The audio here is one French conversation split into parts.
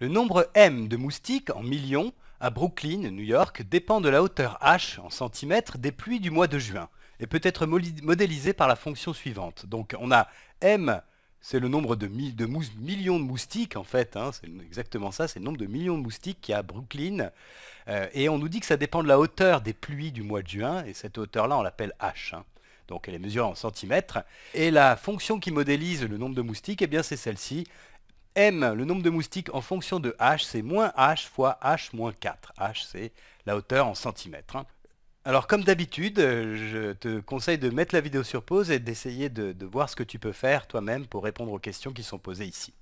Le nombre M de moustiques en millions à Brooklyn, New York, dépend de la hauteur H en centimètres des pluies du mois de juin et peut être modélisé par la fonction suivante. Donc on a M, c'est le nombre de, millions de moustiques en fait, hein, c'est exactement ça, c'est le nombre de millions de moustiques qu'il y a à Brooklyn, euh, et on nous dit que ça dépend de la hauteur des pluies du mois de juin, et cette hauteur-là on l'appelle H. Hein. Donc elle est mesurée en centimètres. Et la fonction qui modélise le nombre de moustiques, eh bien c'est celle-ci, M, le nombre de moustiques en fonction de H, c'est moins H fois H moins 4. H, c'est la hauteur en centimètres. Hein. Alors comme d'habitude, euh, je te conseille de mettre la vidéo sur pause et d'essayer de voir ce que tu peux faire toi-même pour répondre aux questions qui sont posées ici.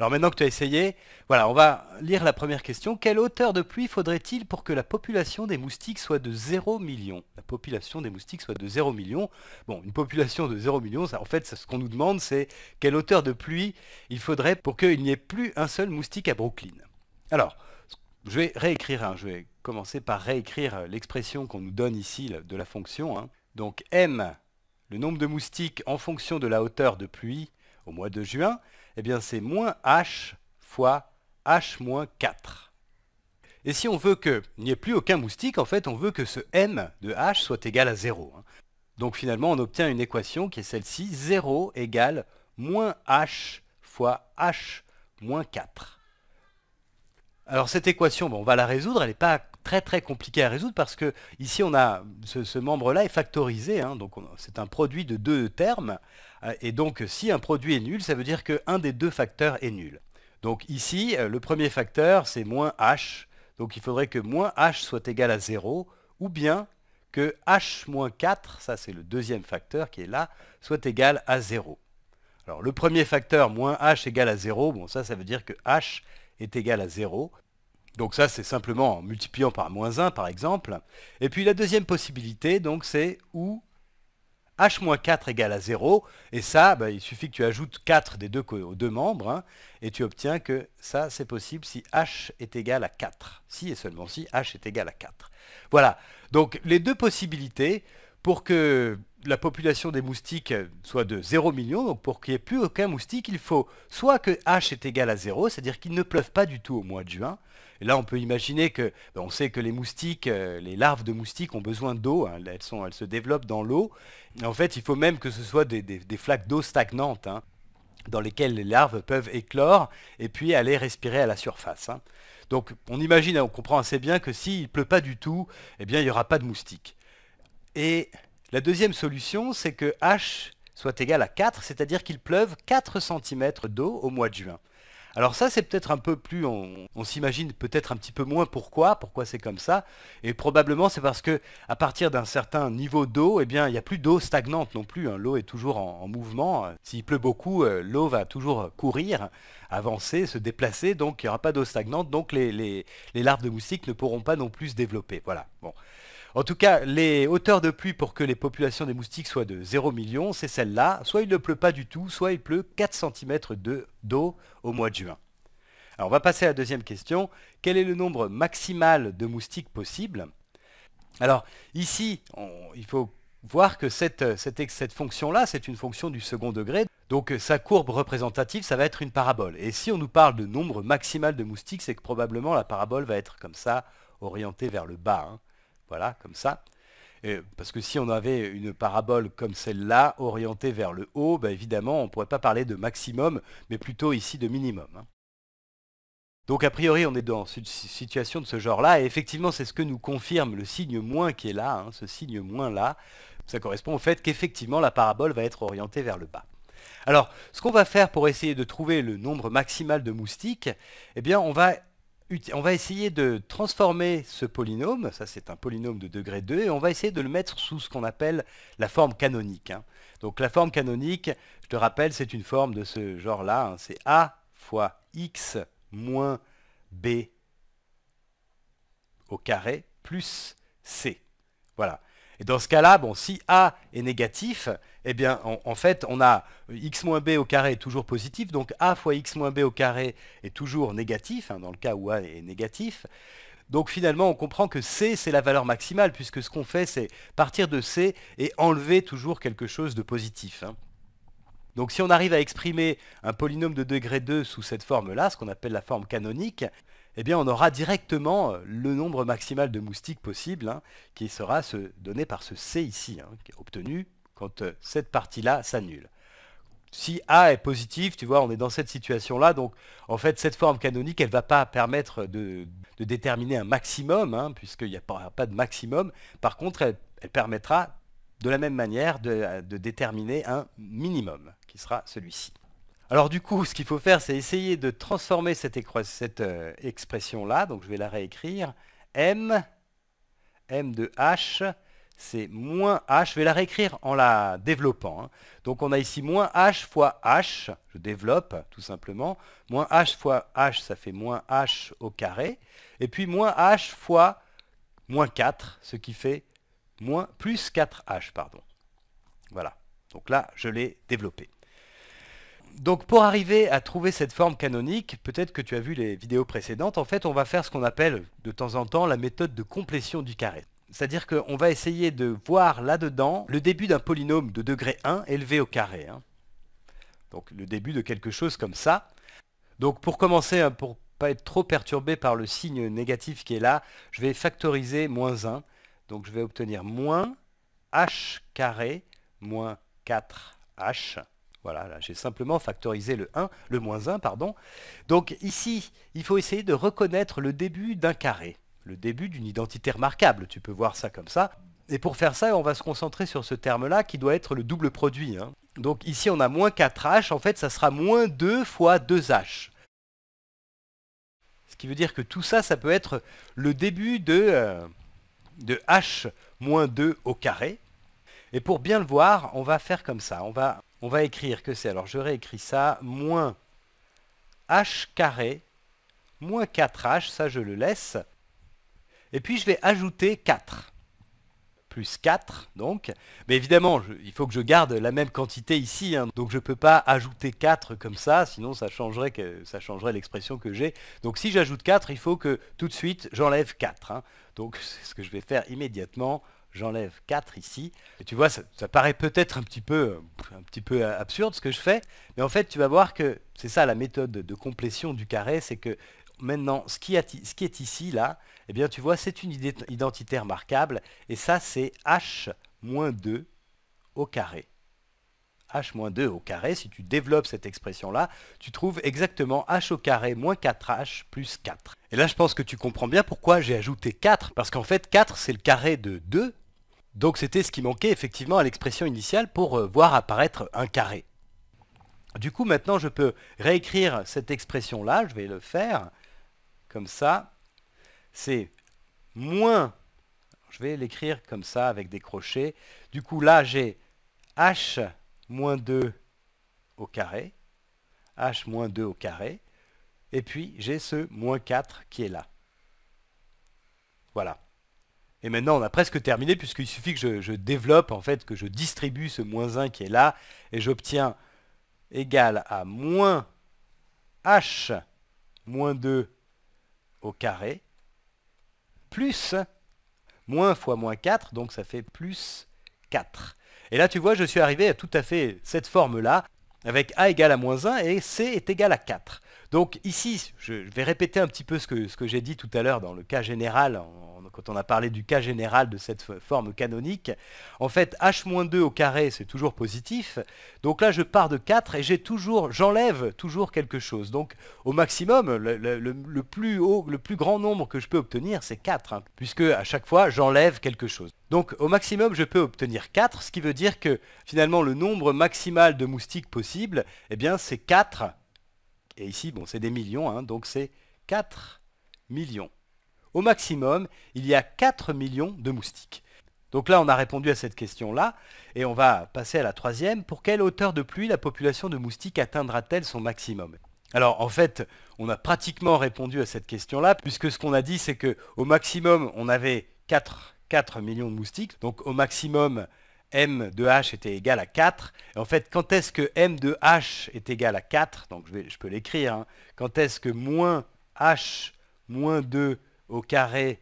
Alors maintenant que tu as essayé, voilà, on va lire la première question. Quelle hauteur de pluie faudrait-il pour que la population des moustiques soit de 0 million La population des moustiques soit de 0 million. Bon, une population de 0 million, en fait, ce qu'on nous demande, c'est quelle hauteur de pluie il faudrait pour qu'il n'y ait plus un seul moustique à Brooklyn. Alors, je vais réécrire, hein, je vais commencer par réécrire euh, l'expression qu'on nous donne ici de la fonction. Hein. Donc M, le nombre de moustiques en fonction de la hauteur de pluie au mois de juin, eh bien c'est moins h fois h-4. moins Et si on veut qu'il n'y ait plus aucun moustique, en fait, on veut que ce m de h soit égal à 0. Hein. Donc finalement, on obtient une équation qui est celle-ci, 0 égale moins h fois h moins 4. Alors cette équation, on va la résoudre, elle n'est pas très très compliqué à résoudre parce que ici on a ce, membre-là est factorisé, hein, donc c'est un produit de deux termes, euh, et donc si un produit est nul, ça veut dire qu'un des deux facteurs est nul. Donc ici, euh, le premier facteur c'est moins h, donc il faudrait que moins h soit égal à 0, ou bien que h-4, moins ça c'est le deuxième facteur qui est là, soit égal à 0. Alors le premier facteur, moins h égale à 0, bon ça ça veut dire que h est égal à 0. Donc ça, c'est simplement en multipliant par moins 1, par exemple. Et puis la deuxième possibilité, donc, c'est où h-4 égale à 0. Et ça, ben, il suffit que tu ajoutes 4 des deux, aux deux membres, hein, et tu obtiens que ça, c'est possible si h est égal à 4. Si et seulement si h est égal à 4. Voilà, donc les deux possibilités pour que la population des moustiques soit de 0 million, donc pour qu'il n'y ait plus aucun moustique, il faut soit que h est égal à 0, c'est-à-dire qu'il ne pleuve pas du tout au mois de juin, là, on peut imaginer que, ben, on sait que les moustiques, euh, les larves de moustiques ont besoin d'eau, hein. elles, se développent dans l'eau. En fait, il faut même que ce soit des, flaques d'eau stagnantes, hein, dans lesquelles les larves peuvent éclore et puis aller respirer à la surface. Hein. Donc, on imagine, on comprend assez bien que s'il ne pleut pas du tout, eh bien, il n'y aura pas de moustiques. Et la deuxième solution, c'est que H soit égal à 4, c'est-à-dire qu'il pleuve 4 cm d'eau au mois de juin. Alors ça, c'est peut-être un peu plus, on, s'imagine peut-être un petit peu moins pourquoi, pourquoi c'est comme ça. Et probablement, c'est parce que à partir d'un certain niveau d'eau, eh bien, il n'y a plus d'eau stagnante non plus. Hein. L'eau est toujours en, mouvement. S'il pleut beaucoup, euh, l'eau va toujours courir, avancer, se déplacer. Donc, il n'y aura pas d'eau stagnante. Donc, les, larves de moustiques ne pourront pas non plus se développer. Voilà. Bon. En tout cas, les hauteurs de pluie pour que les populations des moustiques soient de 0 million, c'est celle-là. Soit il ne pleut pas du tout, soit il pleut 4 cm d'eau au mois de juin. Alors on va passer à la deuxième question. Quel est le nombre maximal de moustiques possible Alors ici, il faut voir que cette, cette fonction-là, c'est une fonction du second degré. Donc sa courbe représentative, ça va être une parabole. Et si on nous parle de nombre maximal de moustiques, c'est que probablement la parabole va être comme ça, orientée vers le bas. Hein. Voilà, comme ça. parce que si on avait une parabole comme celle-là, orientée vers le haut, bah, évidemment, on ne pourrait pas parler de maximum, mais plutôt ici de minimum. Hein. Donc a priori, on est dans une situation de ce genre-là, et effectivement, c'est ce que nous confirme le signe moins qui est là, hein, ce signe moins-là. Ça correspond au fait qu'effectivement, la parabole va être orientée vers le bas. Alors, ce qu'on va faire pour essayer de trouver le nombre maximal de moustiques, eh bien, on va on va essayer de transformer ce polynôme, ça c'est un polynôme de degré 2, et on va essayer de le mettre sous ce qu'on appelle la forme canonique. Hein. Donc la forme canonique, je te rappelle, c'est une forme de ce genre-là, hein. c'est a fois x moins b au carré plus c. Voilà. Et dans ce cas-là, si A est négatif, eh bien, on, en fait, on a x moins b au carré est toujours positif, donc A fois x moins b au carré est toujours négatif, hein, dans le cas où A est négatif. Donc finalement, on comprend que C, c'est la valeur maximale, puisque ce qu'on fait, c'est partir de C et enlever toujours quelque chose de positif. Hein. Donc si on arrive à exprimer un polynôme de degré 2 sous cette forme-là, ce qu'on appelle la forme canonique, eh on aura directement euh, le nombre maximal de moustiques possible hein, qui sera donné par ce C ici, hein, qui est obtenu quand euh, cette partie-là s'annule. Si A est positif, tu vois, on est dans cette situation-là, donc en fait cette forme canonique, elle ne va pas permettre de, déterminer un maximum, hein, puisqu'il n'y a pas, de maximum. Par contre, elle, permettra de la même manière de déterminer un minimum, qui sera celui-ci. Alors du coup, ce qu'il faut faire, c'est essayer de transformer cette, euh, expression-là. Donc je vais la réécrire. M, M de H, c'est moins H. Je vais la réécrire en la développant. Hein. Donc on a ici moins H fois H. Je développe tout simplement. Moins H fois H, ça fait moins H au carré. Et puis moins H fois moins 4, ce qui fait plus 4H, pardon. Voilà. Donc là, je l'ai développé donc pour arriver à trouver cette forme canonique, peut-être que tu as vu les vidéos précédentes, en fait on va faire ce qu'on appelle de temps en temps la méthode de complétion du carré. C'est-à-dire qu'on va essayer de voir là-dedans le début d'un polynôme de degré 1 élevé au carré. Hein. Donc le début de quelque chose comme ça. Donc pour commencer, hein, pour ne pas être trop perturbé par le signe négatif qui est là, je vais factoriser moins 1. Donc je vais obtenir moins h carré moins 4h voilà, j'ai simplement factorisé le 1, le moins 1, pardon. Donc ici, il faut essayer de reconnaître le début d'un carré, le début d'une identité remarquable, tu peux voir ça comme ça. Et pour faire ça, on va se concentrer sur ce terme-là qui doit être le double produit. Hein. Donc ici, on a moins 4h, en fait, ça sera moins 2 fois 2h. Ce qui veut dire que tout ça, ça peut être le début de, euh, de h moins 2 au carré. Et pour bien le voir, on va faire comme ça. On va, on va écrire que c'est. Alors je réécris ça. Moins h carré moins 4h, ça je le laisse. Et puis je vais ajouter 4. Plus 4, donc. Mais évidemment, il faut que je garde la même quantité ici. Hein. Donc je ne peux pas ajouter 4 comme ça, sinon ça changerait, ça changerait l'expression que j'ai. Donc si j'ajoute 4, il faut que tout de suite j'enlève 4. Hein. Donc c'est ce que je vais faire immédiatement j'enlève 4 ici. Et tu vois, ça, paraît peut-être un, petit peu, euh, un petit peu euh, absurde ce que je fais, mais en fait, tu vas voir que c'est ça la méthode de complétion du carré, c'est que maintenant, ce qui, est ici, là, eh bien, tu vois, c'est une identité remarquable, et ça, c'est h-2 au carré. h-2 au carré, si tu développes cette expression-là, tu trouves exactement h au carré moins 4h plus 4. Et là, je pense que tu comprends bien pourquoi j'ai ajouté 4, parce qu'en fait, 4, c'est le carré de 2, donc c'était ce qui manquait effectivement à l'expression initiale pour euh, voir apparaître un carré. Du coup, maintenant, je peux réécrire cette expression-là. Je vais le faire comme ça. C'est moins... Je vais l'écrire comme ça avec des crochets. Du coup, là, j'ai h moins 2 au carré. h moins 2 au carré. Et puis, j'ai ce moins 4 qui est là. Voilà. Et maintenant, on a presque terminé, puisqu'il suffit que je, développe, en fait, que je distribue ce moins 1 qui est là, et j'obtiens égal à moins h moins 2 au carré, plus moins fois moins 4, donc ça fait plus 4. Et là, tu vois, je suis arrivé à tout à fait cette forme-là, avec a égal à moins 1 et c est égal à 4. Donc ici, je vais répéter un petit peu ce que, j'ai dit tout à l'heure dans le cas général en, quand on a parlé du cas général de cette forme canonique. En fait, h-2 au carré, c'est toujours positif. Donc là, je pars de 4 et j'ai toujours, j'enlève toujours quelque chose. Donc au maximum, le, plus le plus grand nombre que je peux obtenir, c'est 4, hein, puisque à chaque fois, j'enlève quelque chose. Donc au maximum, je peux obtenir 4, ce qui veut dire que finalement, le nombre maximal de moustiques possible, eh bien, c'est 4. Et ici, bon, c'est des millions, hein, donc c'est 4 millions. Au maximum, il y a 4 millions de moustiques. Donc là, on a répondu à cette question-là, et on va passer à la troisième. Pour quelle hauteur de pluie la population de moustiques atteindra-t-elle son maximum alors en fait, on a pratiquement répondu à cette question-là, puisque ce qu'on a dit, c'est qu'au maximum, on avait 4, millions de moustiques. Donc au maximum, m de h était égal à 4. Et en fait, quand est-ce que m de h est égal à 4 Donc je, peux l'écrire. Hein. Quand est-ce que moins h moins 2 au carré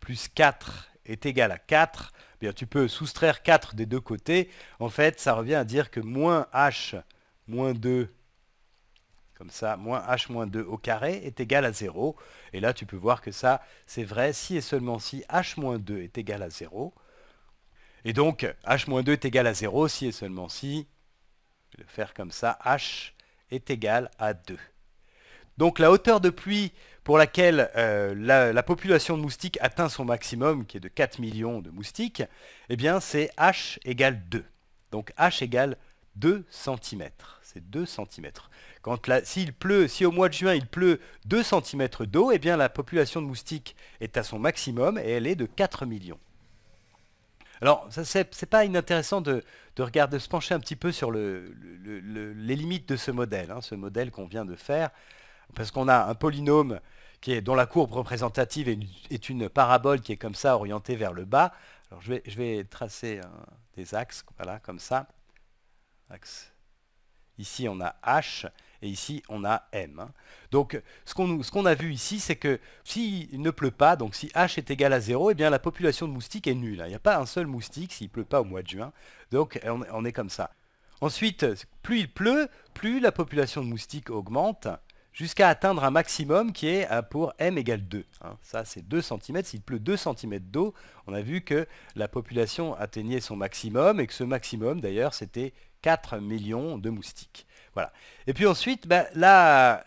plus 4 est égal à 4, eh bien, tu peux soustraire 4 des deux côtés. En fait, ça revient à dire que moins h moins 2, comme ça, moins h moins 2 au carré est égal à 0. Et là, tu peux voir que ça, c'est vrai si et seulement si h moins 2 est égal à 0. Et donc, h moins 2 est égal à 0 si et seulement si, je vais le faire comme ça, h est égal à 2. Donc la hauteur de pluie pour laquelle euh, la, population de moustiques atteint son maximum, qui est de 4 millions de moustiques, eh bien c'est H égale 2. Donc H égale 2 cm. C'est 2 cm. pleut, si au mois de juin il pleut 2 cm d'eau, eh bien la population de moustiques est à son maximum et elle est de 4 millions. Alors, ce c'est, pas inintéressant de, regarder, de se pencher un petit peu sur les limites de ce modèle, hein, ce modèle qu'on vient de faire, parce qu'on a un polynôme est, dont la courbe représentative est une, parabole qui est comme ça orientée vers le bas. Alors je vais, je vais tracer euh, des axes, voilà, comme ça. Ici, on a H et ici, on a M. Hein. Donc, ce qu'on a vu ici, c'est que s'il ne pleut pas, donc si H est égal à 0, eh bien, la population de moustiques est nulle. Hein. Il n'y a pas un seul moustique s'il ne pleut pas au mois de juin. Donc, on, on est comme ça. Ensuite, plus il pleut, plus la population de moustiques augmente jusqu'à atteindre un maximum qui est euh, pour m égale 2. Hein. ça, c'est 2 cm. S'il pleut 2 cm d'eau, on a vu que la population atteignait son maximum et que ce maximum, d'ailleurs, c'était 4 millions de moustiques. Et puis ensuite, ben, la,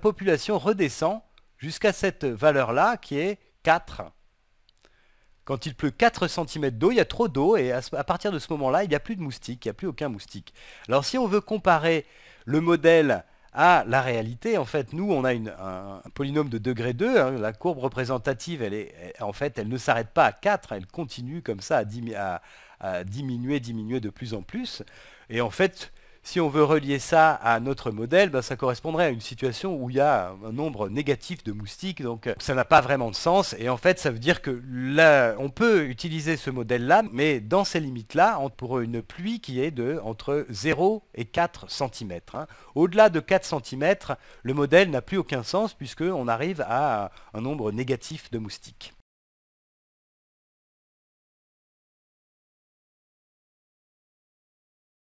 population redescend jusqu'à cette valeur-là qui est 4. Quand il pleut 4 cm d'eau, il y a trop d'eau et à, partir de ce moment-là, il n'y a plus de moustiques, il n'y a plus aucun moustique. Alors si on veut comparer le modèle à la réalité. En fait, nous, on a un, polynôme de degré 2. Hein. la courbe représentative, elle est, en fait, elle ne s'arrête pas à 4, elle continue comme ça à, diminuer, diminuer de plus en plus. Et en fait, si on veut relier ça à notre modèle, ben, ça correspondrait à une situation où il y a un nombre négatif de moustiques, donc euh, ça n'a pas vraiment de sens. Et en fait, ça veut dire que on peut utiliser ce modèle-là, mais dans ces limites-là, pour une pluie qui est de entre 0 et 4 cm. Hein. Au-delà de 4 cm, le modèle n'a plus aucun sens puisqu'on arrive à un nombre négatif de moustiques.